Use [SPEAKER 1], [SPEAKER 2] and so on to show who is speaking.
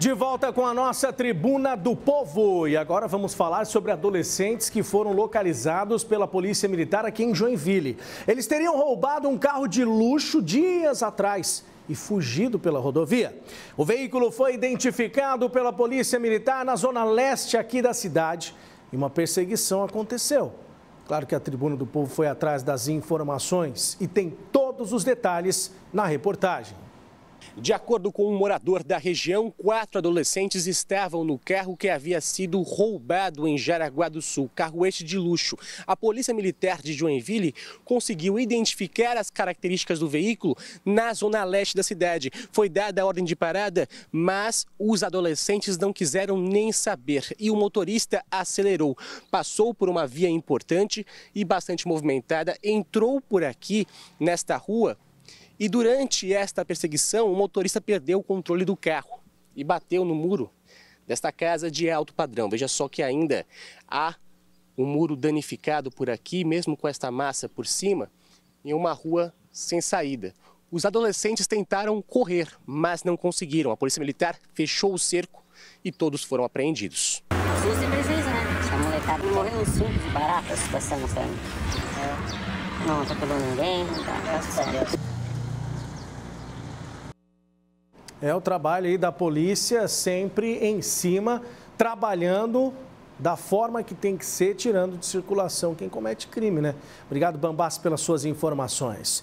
[SPEAKER 1] De volta com a nossa Tribuna do Povo. E agora vamos falar sobre adolescentes que foram localizados pela Polícia Militar aqui em Joinville. Eles teriam roubado um carro de luxo dias atrás e fugido pela rodovia. O veículo foi identificado pela Polícia Militar na zona leste aqui da cidade e uma perseguição aconteceu. Claro que a Tribuna do Povo foi atrás das informações e tem todos
[SPEAKER 2] os detalhes na reportagem. De acordo com um morador da região, quatro adolescentes estavam no carro que havia sido roubado em Jaraguá do Sul, carro este de luxo. A Polícia Militar de Joinville conseguiu identificar as características do veículo na zona leste da cidade. Foi dada a ordem de parada, mas os adolescentes não quiseram nem saber e o motorista acelerou. Passou por uma via importante e bastante movimentada, entrou por aqui nesta rua e durante esta perseguição, o motorista perdeu o controle do carro e bateu no muro desta casa de alto padrão. Veja só que ainda há um muro danificado por aqui, mesmo com esta massa por cima, em uma rua sem saída. Os adolescentes tentaram correr, mas não conseguiram. A Polícia Militar fechou o cerco e todos foram apreendidos.
[SPEAKER 3] Justo e né? Essa molecada morreu uns surto de barata, a situação, sabe? Não, Não pegando ninguém, não tá, graças tá
[SPEAKER 1] É o trabalho aí da polícia sempre em cima, trabalhando da forma que tem que ser, tirando de circulação quem comete crime, né? Obrigado, Bambas, pelas suas informações.